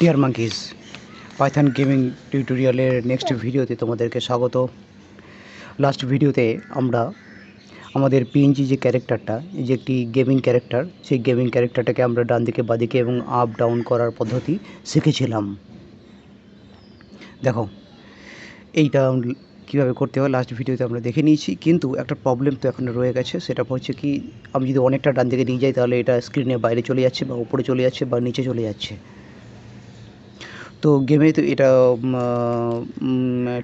deer monkeys python gaming টিউটোরিয়ালের next ভিডিওতে তোমাদেরকে স্বাগত লাস্ট ভিডিওতে আমরা আমাদের পিএনজি যে ক্যারেক্টারটা এই যে একটি গেমিং ক্যারেক্টার সেই গেমিং ক্যারেক্টারটাকে আমরা ডান দিকে বাদিকে এবং আপ ডাউন করার পদ্ধতি শিখেছিলাম দেখো এইটা কীভাবে করতে হয় লাস্ট ভিডিওতে আমরা দেখে নিয়েছি কিন্তু একটা প্রবলেম তো এখন রয়ে গেছে সেটা হচ্ছে কি আমি যদি অনেকটা ডান দিকে নিয়ে যাই তাহলে এটা স্ক্রিনে বাইরে চলে যাচ্ছে বা উপরে চলে যাচ্ছে বা নিচে চলে যাচ্ছে তো গেমে তো এটা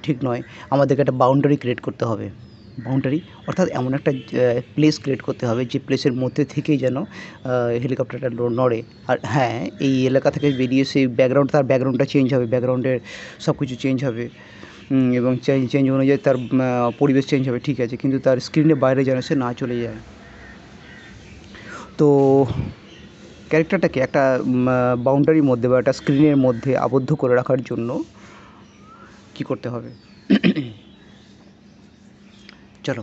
ঠিক নয় আমাদেরকে একটা বাউন্ডারি ক্রিয়েট করতে হবে বাউন্ডারি অর্থাৎ এমন একটা প্লেস ক্রিয়েট করতে হবে যে প্লেসের মধ্যে থেকেই যেন হেলিকপ্টারটা নড়ে আর হ্যাঁ এই এলাকা থেকে বেরিয়ে সেই ব্যাকগ্রাউন্ড তার ব্যাকগ্রাউন্ডটা চেঞ্জ হবে ব্যাকগ্রাউন্ডের সব কিছু চেঞ্জ হবে এবং চেঞ্জ চেঞ্জ অনুযায়ী তার পরিবেশ চেঞ্জ হবে ঠিক আছে কিন্তু তার স্ক্রিনের বাইরে যেন সে না চলে যায় তো ক্যারেক্টারটাকে একটা বাউন্ডারির মধ্যে বা একটা স্ক্রিনের মধ্যে আবদ্ধ করে রাখার জন্য কি করতে হবে চলো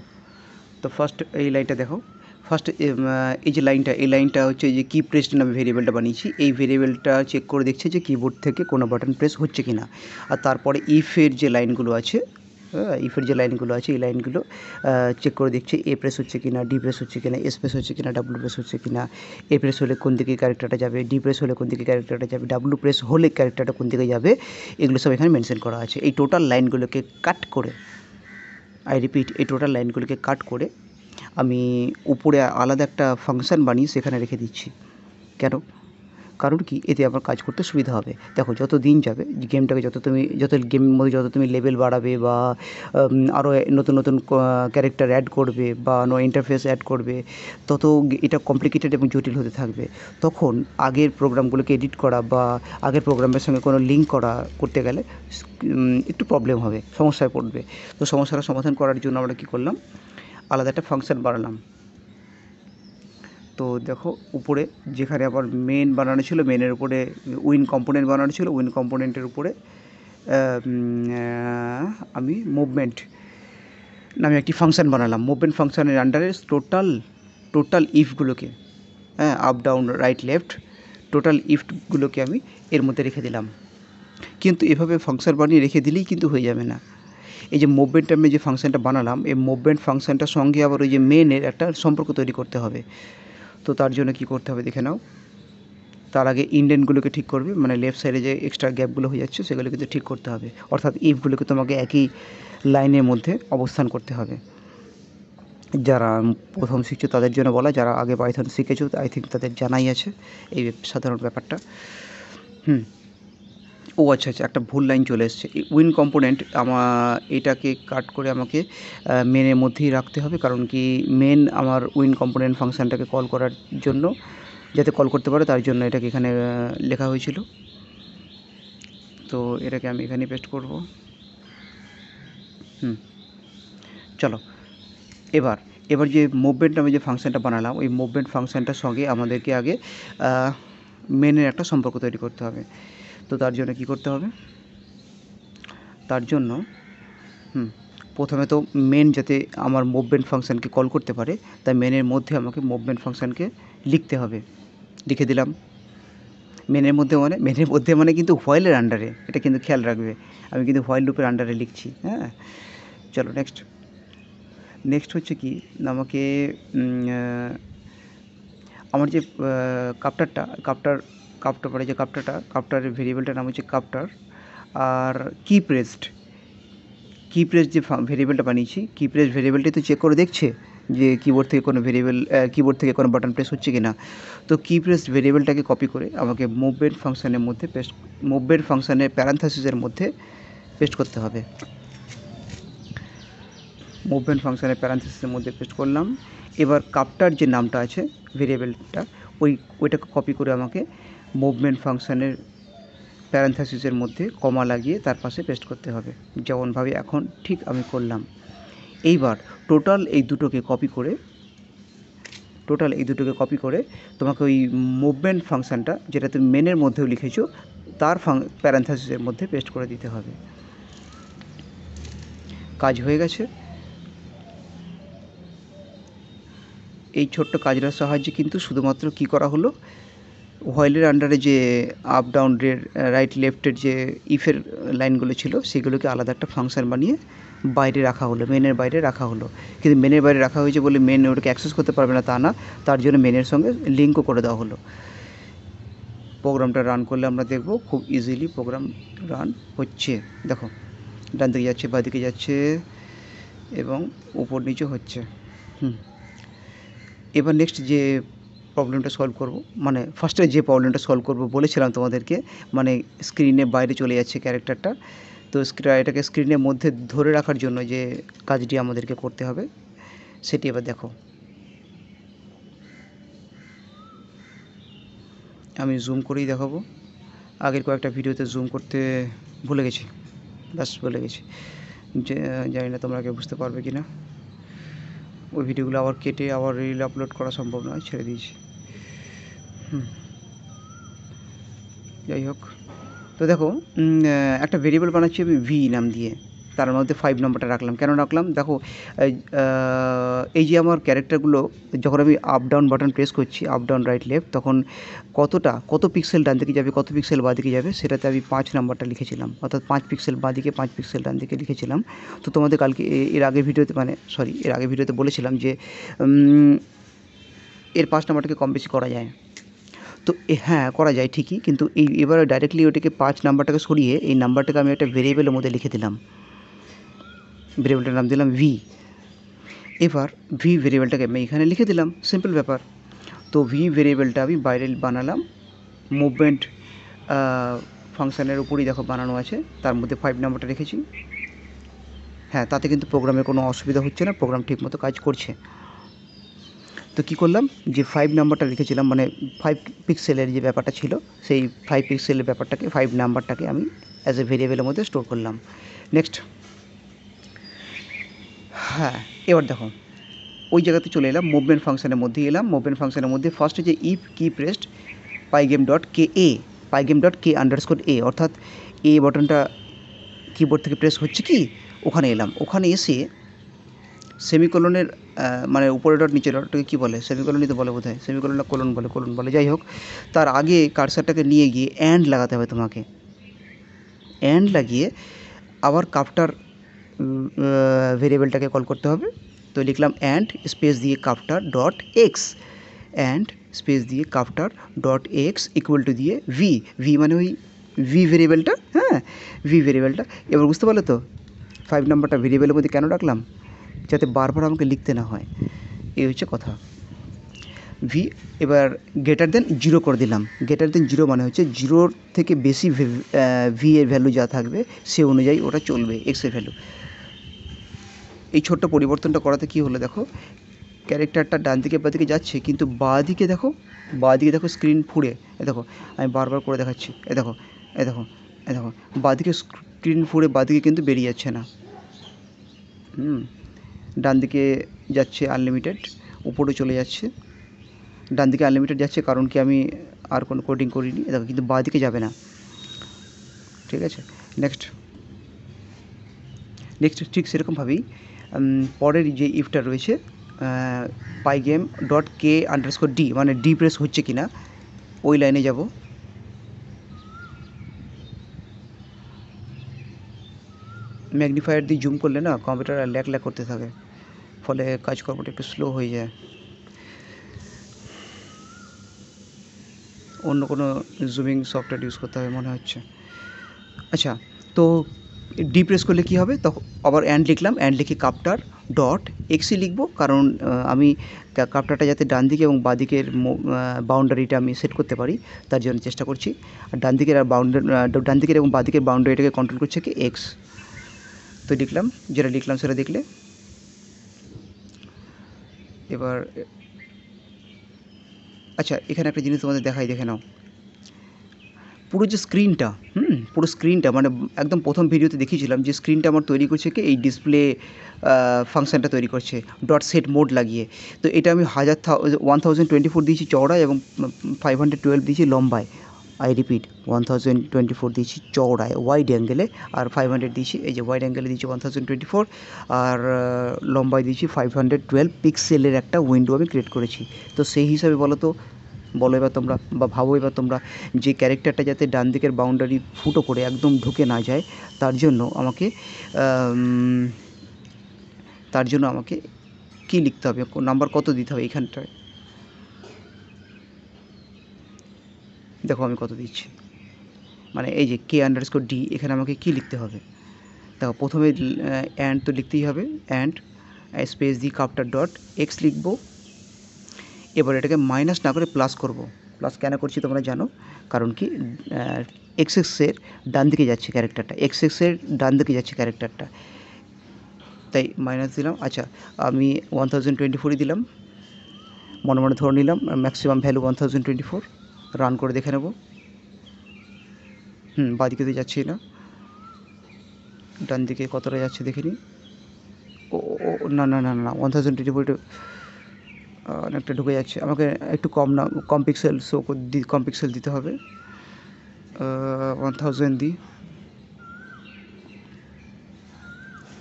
তো ফার্স্ট এই লাইনটা দেখো ফার্স্ট এই যে লাইনটা এই লাইনটা হচ্ছে যে কি প্রেসড নামে ভেরিয়েবলটা বানিয়েছি এই ভেরিয়েবলটা চেক করে দেখছে যে কিবোর্ড থেকে কোনো বাটন প্রেস হচ্ছে কি না আর তারপরে ইফের যে লাইনগুলো আছে ইফের যে লাইনগুলো আছে এই লাইনগুলো চেক করে দেখছি এ প্রেস হচ্ছে কিনা ডি প্রেস হচ্ছে কিনা এস প্রেস হচ্ছে কিনা ডাব্লু প্রেস হচ্ছে কিনা এ প্রেস হলে কোন দিকে ক্যারেক্টারটা যাবে ডি প্রেস হলে কোন দিকে ক্যারেক্টারটা যাবে ডাব্লু প্রেস হলে ক্যারেক্টারটা কোন দিকে যাবে এগুলো সব এখানে মেনশন করা আছে এই টোটাল লাইনগুলোকে কাট করে আই রিপিট এই টোটাল লাইনগুলোকে কাট করে আমি উপরে আলাদা একটা ফাংশন বানিয়ে সেখানে রেখে দিচ্ছি কেন কারণ কি এতে আমার কাজ করতে সুবিধা হবে দেখো যত দিন যাবে গেমটাকে যত তুমি যত গেমের মধ্যে যত তুমি লেভেল বাড়াবে বা আরও নতুন নতুন ক্যারেক্টার অ্যাড করবে বা নয় ইন্টারফেস অ্যাড করবে তত এটা কমপ্লিকেটেড এবং জটিল হতে থাকবে তখন আগের প্রোগ্রামগুলোকে এডিট করা বা আগের প্রোগ্রামের সঙ্গে কোনো লিঙ্ক করা করতে গেলে একটু প্রবলেম হবে সমস্যায় পড়বে তো সমস্যাটা সমাধান করার জন্য আমরা কী করলাম আলাদা একটা ফাংশন বাড়ালাম তো দেখো উপরে যেখানে আবার মেন বানানো ছিল মেনের উপরে উইন কম্পোনেন্ট বানানো ছিল উইন কম্পোনেন্টের উপরে আমি মুভমেন্ট নামে একটি ফাংশান বানালাম মুভমেন্ট ফাংশানের আন্ডারে টোটাল টোটাল ইফগুলোকে হ্যাঁ up down right left total ইফটগুলোকে আমি এর মধ্যে রেখে দিলাম কিন্তু এভাবে ফাংশান বানিয়ে রেখে দিলেই কিন্তু হয়ে যাবে না এই যে মুভমেন্ট আমি যে ফাংশানটা বানালাম এই মুভমেন্ট ফাংশানটার সঙ্গে আবার ওই যে মেনের একটা সম্পর্ক তৈরি করতে হবে তো তার জন্য কি করতে হবে দেখে নাও তার আগে ইনডেন্টগুলোকে ঠিক করবে মানে লেফট সাইডে যে এক্সট্রা গ্যাপগুলো হয়ে যাচ্ছে সেগুলো কিন্তু ঠিক করতে হবে অর্থাৎ ইফগুলোকে তোমাকে একই লাইনের মধ্যে অবস্থান করতে হবে যারা প্রথম শিখছো তাদের জন্য বলা যারা আগে পাইথন শিখেছো আই থিঙ্ক তাদের জানাই আছে এই সাধারণ ব্যাপারটা হুম ও আচ্ছা আচ্ছা একটা ভুল লাইন চলে এসছে উইন কম্পোনেন্ট আমার এটাকে কাট করে আমাকে মেনের মধ্যেই রাখতে হবে কারণ কি মেন আমার উইন কম্পোনেন্ট ফাংশানটাকে কল করার জন্য যাতে কল করতে পারে তার জন্য এটাকে এখানে লেখা হয়েছিল তো এটাকে আমি এখানে পেস্ট করব হুম চলো এবার এবার যে মুভমেন্ট আমি যে ফাংশানটা বানালাম ওই মুভমেন্ট ফাংশানটার সঙ্গে আমাদেরকে আগে মেনের একটা সম্পর্ক তৈরি করতে হবে তো তার জন্য কি করতে হবে তার জন্য হুম প্রথমে তো মেন যাতে আমার মুভমেন্ট ফাংশানকে কল করতে পারে তাই মেনের মধ্যে আমাকে মুভমেন্ট ফাংশানকে লিখতে হবে লিখে দিলাম মেনের মধ্যে মানে মেনের মধ্যে মানে কিন্তু হোয়াইলের আন্ডারে এটা কিন্তু খেয়াল রাখবে আমি কিন্তু হোয়াইল লুপের আন্ডারে লিখছি হ্যাঁ চলো নেক্সট নেক্সট হচ্ছে কি আমাকে আমার যে কাপ্টারটা কাপ্টার কাপটা পরে যে কাপটাটা কাপটার ভেরিয়েবলটার নাম হচ্ছে কাপটার আর কি প্রেসড কি প্রেস যে ভেরিয়েবলটা বানিয়েছি কি প্রেস ভেরিয়েবলটি তো চেক করে দেখছে যে কিবোর্ড থেকে কোনো ভেরিয়েবল কিবোর্ড থেকে কোনো বাটন প্রেস হচ্ছে কি না তো কি প্রেস ভেরিয়েবলটাকে কপি করে আমাকে মুভমেন্ট ফাংশানের মধ্যে পেস্ট মুভমেন্ট ফাংশানের প্যারান্থাসিসের মধ্যে পেস্ট করতে হবে মুভমেন্ট ফাংশানের প্যারান্থাসিসের মধ্যে পেস্ট করলাম এবার কাপটার যে নামটা আছে ভেরিয়েবলটা ওই ওইটাকে কপি করে আমাকে মুভমেন্ট ফাংশনের প্যারান্থাসিসের মধ্যে কমা লাগিয়ে তার পাশে পেস্ট করতে হবে যেমনভাবে এখন ঠিক আমি করলাম এইবার টোটাল এই দুটোকে কপি করে টোটাল এই দুটোকে কপি করে তোমাকে ওই মুভমেন্ট ফাংশানটা যেটা তুমি মেনের মধ্যেও লিখেছো তার ফাং প্যারান্থাসিসের মধ্যে পেস্ট করে দিতে হবে কাজ হয়ে গেছে এই ছোট্ট কাজটার সাহায্যে কিন্তু শুধুমাত্র কি করা হলো হোয়েলের আন্ডারে যে আপ ডাউন রাইট লেফটের যে ইফের লাইনগুলো ছিল সেগুলোকে আলাদা একটা ফাংশন বানিয়ে বাইরে রাখা হলো মেনের বাইরে রাখা হলো কিন্তু মেনের বাইরে রাখা হয়েছে বলে মেন ওটাকে অ্যাক্সেস করতে পারবে না তা না তার জন্য মেনের সঙ্গে লিঙ্কও করে দেওয়া হলো প্রোগ্রামটা রান করলে আমরা দেখব খুব ইজিলি প্রোগ্রাম রান হচ্ছে দেখো ডান দিকে যাচ্ছে বা দিকে যাচ্ছে এবং উপর নিচে হচ্ছে হুম এবার নেক্সট যে প্রবলেমটা সলভ করব মানে ফার্স্টে যে প্রবলেমটা সলভ করব বলেছিলাম তোমাদেরকে মানে স্ক্রিনে বাইরে চলে যাচ্ছে ক্যারেক্টারটা তো এটাকে স্ক্রিনের মধ্যে ধরে রাখার জন্য যে কাজটি আমাদেরকে করতে হবে সেটি এবার দেখো আমি জুম করেই দেখাবো আগের কয়েকটা ভিডিওতে জুম করতে ভুলে গেছি ব্যাস ভুলে গেছি যে জানি না তোমরা কেউ বুঝতে পারবে কি না ওই ভিডিওগুলো আবার কেটে আবার রিল আপলোড করা সম্ভব নয় ছেড়ে দিয়েছি যাই হোক তো দেখো একটা ভেরিয়েবল বানাচ্ছি আমি ভি নাম দিয়ে তার মধ্যে ফাইভ নম্বরটা রাখলাম কেন রাখলাম দেখো এই যে আমার ক্যারেক্টারগুলো যখন আমি আপ ডাউন বাটন প্রেস করছি আপ ডাউন রাইট লেফট তখন কতটা কত পিক্সেল ডান দিকে যাবে কত পিক্সেল বাঁ দিকে যাবে সেটাতে আমি পাঁচ নাম্বারটা লিখেছিলাম অর্থাৎ পাঁচ পিক্সেল বাঁ দিকে পাঁচ পিক্সেল ডান দিকে লিখেছিলাম তো তোমাদের কালকে এর আগের ভিডিওতে মানে সরি এর আগের ভিডিওতে বলেছিলাম যে এর পাঁচ নাম্বারটাকে কম বেশি করা যায় তো হ্যাঁ করা যায় ঠিকই কিন্তু এই এবারে ডাইরেক্টলি ওটাকে পাঁচ নাম্বারটাকে সরিয়ে এই নাম্বারটাকে আমি একটা ভেরিয়েবলের মধ্যে লিখে দিলাম ভেরিয়েবলটার নাম দিলাম ভি এবার ভি ভেরিয়েবলটাকে আমি এখানে লিখে দিলাম সিম্পল ব্যাপার তো ভি ভেরিয়েবলটা আমি বাইরে বানালাম মুভমেন্ট ফাংশানের উপরেই দেখো বানানো আছে তার মধ্যে ফাইভ নাম্বারটা রেখেছি হ্যাঁ তাতে কিন্তু প্রোগ্রামের কোনো অসুবিধা হচ্ছে না প্রোগ্রাম ঠিকমতো কাজ করছে তো কি করলাম যে ফাইভ নাম্বারটা রেখেছিলাম মানে ফাইভ পিক্সেলের যে ব্যাপারটা ছিল সেই ফাইভ পিক্সেলের ব্যাপারটাকে ফাইভ নাম্বারটাকে আমি অ্যাজ এ ভেরিয়েবলের মধ্যে স্টোর করলাম নেক্সট হ্যাঁ এবার দেখো ওই জায়গাতে চলে এলাম মুভমেন্ট ফাংশনের মধ্যে এলাম মুভমেন্ট ফাংশনের মধ্যে ফার্স্ট যে if key pressed pygame dot K A pygame dot K underscore A অর্থাৎ এ বটনটা কিবোর্ড থেকে প্রেস হচ্ছে কি ওখানে এলাম ওখানে এসে সেমিকোলনের মানে উপরে ডট নিচে ডটটাকে কী বলে সেমিকোলনই তো বলে বোধ হয় না কোলন বলে কোলন বলে যাই হোক তার আগে কার্সারটাকে নিয়ে গিয়ে অ্যান্ড লাগাতে হবে তোমাকে অ্যান্ড লাগিয়ে আবার কাপটার ভেরিয়েবলটাকে কল করতে হবে তো লিখলাম অ্যান্ড স্পেস দিয়ে copter dot X and space দিয়ে copter dot X equal to দিয়ে ভি ভি মানে ওই ভি ভেরিয়েবলটা হ্যাঁ ভি ভেরিয়েবলটা এবার বুঝতে পারলে তো ফাইভ নাম্বারটা ভেরিয়েবলের মধ্যে কেন ডাকলাম যাতে বারবার আমাকে লিখতে না হয় এই হচ্ছে কথা ভি এবার গ্রেটার দেন জিরো করে দিলাম গ্রেটার দেন জিরো মানে হচ্ছে জিরোর থেকে বেশি ভি এর ভ্যালু যা থাকবে সে অনুযায়ী ওটা চলবে এক্স এর ভ্যালু এই ছোট্ট পরিবর্তনটা করাতে কি হলো দেখো ক্যারেক্টারটা ডান দিকে বা দিকে যাচ্ছে কিন্তু বা দিকে দেখো বা দিকে দেখো স্ক্রিন ফুড়ে এ দেখো আমি বারবার করে দেখাচ্ছি এ দেখো এ দেখো এ দেখো দিকে স্ক্রিন ফুড়ে দিকে কিন্তু বেরিয়ে যাচ্ছে না হুম ডান দিকে যাচ্ছে আনলিমিটেড উপরে চলে যাচ্ছে ডান দিকে আনলিমিটেড যাচ্ছে কারণ কি আমি আর কোনো কোডিং করিনি দেখো কিন্তু বাঁ দিকে যাবে না ঠিক আছে নেক্সট নেক্সট ঠিক সেরকমভাবেই পরের যে ইফটা রয়েছে pygame dot K underscore D মানে ডি প্রেস হচ্ছে কি না ওই লাইনে যাব ম্যাগনিফায়ার দিয়ে জুম করলে না কম্পিউটার ল্যাক ল্যাক করতে থাকে ফলে কাজকর্মটা একটু স্লো হয়ে যায় অন্য কোনো জুমিং সফটওয়্যার ইউজ করতে হবে মনে হচ্ছে আচ্ছা তো ডিপ্রেস করলে কি হবে তখন আবার অ্যান্ড লিখলাম অ্যান্ড লিখে কাপটার ডট এক্সি লিখবো কারণ আমি কাপটাটা যাতে ডান দিকে এবং বাঁদিকের বাউন্ডারিটা আমি সেট করতে পারি তার জন্য চেষ্টা করছি আর ডান দিকের আর বাউন্ডারি ডান দিকের এবং বাঁদিকের বাউন্ডারিটাকে কন্ট্রোল করছে কি এক্স তো লিখলাম যেটা লিখলাম সেটা দেখলে এবার আচ্ছা এখানে একটা জিনিস তোমাদের দেখাই দেখে নাও পুরো যে স্ক্রিনটা হুম পুরো স্ক্রিনটা মানে একদম প্রথম ভিডিওতে দেখিয়েছিলাম যে স্ক্রিনটা আমার তৈরি করছে কি এই ডিসপ্লে ফাংশানটা তৈরি করছে ডট সেট মোড লাগিয়ে তো এটা আমি হাজার ওয়ান থাউজেন্ড টোয়েন্টি ফোর দিয়েছি চওড়ায় এবং ফাইভ হান্ড্রেড টুয়েলভ দিয়েছি লম্বায় I repeat one thousand twenty four দিয়েছি চওড়ায় ওয়াইড অ্যাঙ্গেলে আর ফাইভ হান্ড্রেড দিয়েছি এই যে ওয়াইড অ্যাঙ্গেলে দিয়েছি ওয়ান থাউজেন্ড টোয়েন্টি ফোর আর লম্বায় দিয়েছি ফাইভ হান্ড্রেড টুয়েলভ পিক্সেলের একটা উইন্ডো আমি ক্রিয়েট করেছি তো সেই হিসাবে বলো তো বলো এবার তোমরা বা ভাবো এবার তোমরা যে ক্যারেক্টারটা যাতে ডান দিকের বাউন্ডারি ফুটো করে একদম ঢুকে না যায় তার জন্য আমাকে তার জন্য আমাকে কী লিখতে হবে নাম্বার কত দিতে হবে এখানটায় দেখো আমি কত দিচ্ছি মানে এই যে কে আন্ডার স্কোর ডি এখানে আমাকে কি লিখতে হবে দেখো প্রথমে অ্যান্ড তো লিখতেই হবে and space the copter dot X লিখব এবার এটাকে মাইনাস না করে প্লাস করব প্লাস কেন করছি তোমরা জানো কারণ কি এক্স এক্সের ডান দিকে যাচ্ছে ক্যারেক্টারটা এক্স এক্সের ডান দিকে যাচ্ছে ক্যারেক্টারটা তাই মাইনাস দিলাম আচ্ছা আমি ওয়ান থাউজেন্ড টোয়েন্টি ফোরই দিলাম মনে মনে ধরে নিলাম maximum value one thousand twenty four run করে দেখে নেব হুম বাদিকে তো যাচ্ছি না ডান দিকে কতটা যাচ্ছে দেখে নিই ও না না না না ওয়ান থাউজেন্ড টোয়েন্টি ফোরটা অনেকটা ঢুকে যাচ্ছে আমাকে একটু কম না কম পিক্সেল শো কম পিক্সেল দিতে হবে ওয়ান থাউজেন্ড দিই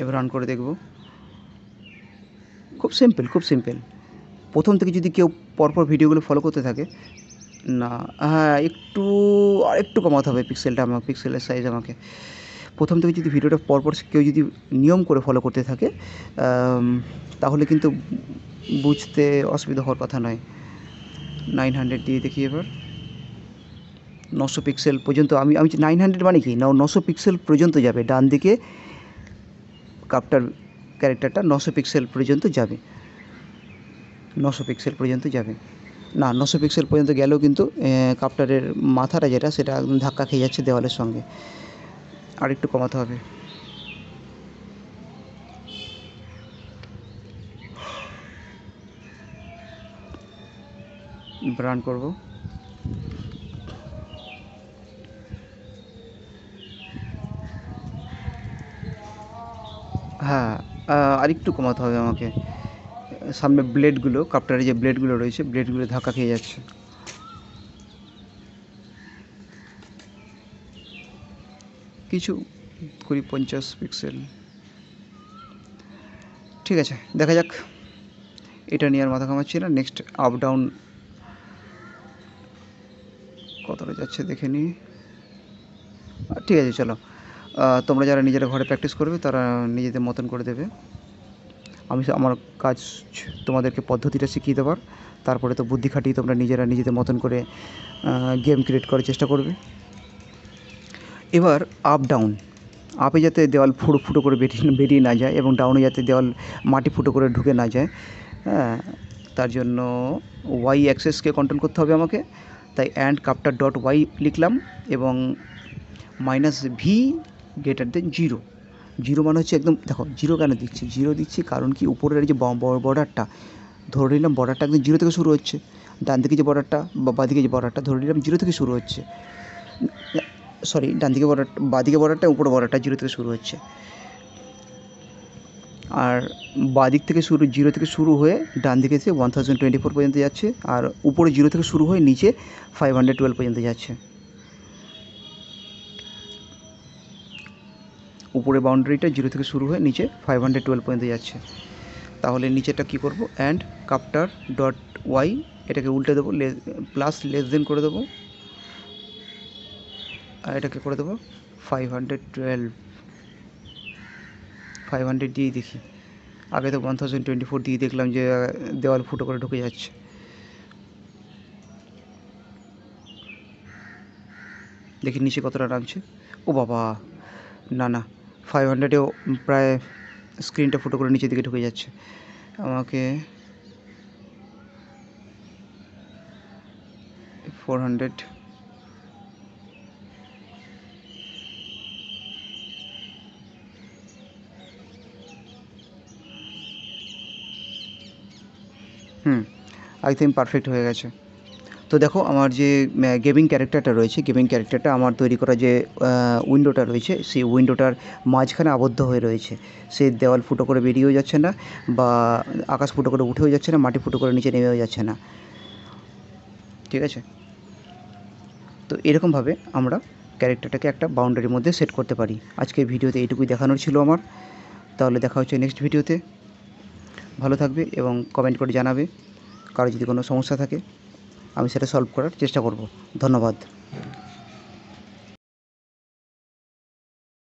এবার রান করে দেখব খুব সিম্পল খুব সিম্পল প্রথম থেকে যদি কেউ পরপর ভিডিওগুলো ফলো করতে থাকে না হ্যাঁ একটু আর একটু কমাতে হবে পিক্সেলটা আমার পিক্সেলের সাইজ আমাকে প্রথম থেকে যদি ভিডিওটা পরপর কেউ যদি নিয়ম করে ফলো করতে থাকে তাহলে কিন্তু বুঝতে অসুবিধা হওয়ার কথা নয় নাইন হান্ড্রেড দিয়ে দেখি এবার নশো পিক্সেল পর্যন্ত আমি আমি নাইন হান্ড্রেড মানে কি না নশো পিক্সেল পর্যন্ত যাবে ডান দিকে কাপটার ক্যারেক্টারটা নশো পিক্সেল পর্যন্ত যাবে নশো পিক্সেল পর্যন্ত যাবে না নশো পিক্সেল পর্যন্ত গেলেও কিন্তু কাপ্টারের মাথাটা যেটা সেটা ধাক্কা খেয়ে যাচ্ছে দেওয়ালের সঙ্গে আর একটু কমাতে হবে ব্রান করব হ্যাঁ আর একটু কমাতে হবে আমাকে সামনে ব্লেডগুলো কাপটারে যে ব্লেডগুলো রয়েছে ব্লেডগুলো ধাক্কা খেয়ে যাচ্ছে কিছু কুড়ি পঞ্চাশ পিক্সেল ঠিক আছে দেখা যাক এটা নিয়ে আর মাথা ঘামাচ্ছি না নেক্সট আপ ডাউন কতটা যাচ্ছে দেখে নি ঠিক আছে চলো তোমরা যারা নিজেরা ঘরে প্র্যাকটিস করবে তারা নিজেদের মতন করে দেবে আমি আমার কাজ তোমাদেরকে পদ্ধতিটা শিখিয়ে দেবার তারপরে তো বুদ্ধি খাটিয়ে তোমরা নিজেরা নিজেদের মতন করে গেম ক্রিয়েট করার চেষ্টা করবে এবার আপ ডাউন আপে যাতে দেওয়াল ফুটো ফুটো করে বেরিয়ে বেরিয়ে না যায় এবং ডাউনে যাতে দেওয়াল মাটি ফুটো করে ঢুকে না যায় হ্যাঁ তার জন্য ওয়াই অ্যাক্সেসকে কন্ট্রোল করতে হবে আমাকে তাই অ্যান্ড কাপটার ডট ওয়াই লিখলাম এবং minus V greater than zero zero মানে হচ্ছে একদম দেখো জিরো কেন দিচ্ছি জিরো দিচ্ছি কারণ কি উপরের যে বর্ডারটা ধরে নিলাম বর্ডারটা একদম জিরো থেকে শুরু হচ্ছে ডান দিকে যে বর্ডারটা বা বাঁদিকে যে বর্ডারটা ধরে নিলাম জিরো থেকে শুরু হচ্ছে সরি ডান দিকে বর্ডার বাঁদিকে বর্ডারটা উপরে বর্ডারটা জিরো থেকে শুরু হচ্ছে আর বাঁদিক থেকে শুরু জিরো থেকে শুরু হয়ে ডান দিকে এসে ওয়ান থাউজেন্ড টোয়েন্টি ফোর পর্যন্ত যাচ্ছে আর উপরে জিরো থেকে শুরু হয়ে নিচে ফাইভ হান্ড্রেড টুয়েলভ পর্যন্ত যাচ্ছে উপরে বাউন্ডারিটা জিরো থেকে শুরু হয়ে নিচে ফাইভ হান্ড্রেড টুয়েলভ পর্যন্ত যাচ্ছে তাহলে নিচেটা কী করব অ্যান্ড কাপটার ডট ওয়াই এটাকে উল্টে দেবো প্লাস লেস দেন করে দেবো আর এটাকে করে দেবো five hundred twelve five hundred দিয়েই দেখি আগে তো ওয়ান থাউজেন্ড টোয়েন্টি ফোর দিয়ে দেখলাম যে দেওয়াল ফুটো করে ঢুকে যাচ্ছে দেখি নিচে কতটা নামছে ও বাবা না না ফাইভ হান্ড্রেডেও প্রায় স্ক্রিনটা ফুটো করে নিচের দিকে ঢুকে যাচ্ছে আমাকে four hundred hmm I think perfect হয়ে গেছে তো দেখো আমার যে গেমিং ক্যারেক্টারটা রয়েছে গেমিং ক্যারেক্টারটা আমার তৈরি করা যে উইন্ডোটা রয়েছে সেই উইন্ডোটার মাঝখানে আবদ্ধ হয়ে রয়েছে সে দেওয়াল ফুটো করে বেরিয়েও যাচ্ছে না বা আকাশ ফুটো করে উঠেও যাচ্ছে না মাটি ফুটো করে নিচে নেমেও যাচ্ছে না ঠিক আছে তো এরকমভাবে আমরা ক্যারেক্টারটাকে একটা বাউন্ডারির মধ্যে সেট করতে পারি আজকের ভিডিওতে এইটুকুই দেখানোর ছিল আমার তাহলে দেখা হচ্ছে নেক্সট ভিডিওতে ভালো থাকবে এবং কমেন্ট করে জানাবে কারো যদি কোনো সমস্যা থাকে আমি সেটা সলভ করার চেষ্টা করব ধন্যবাদ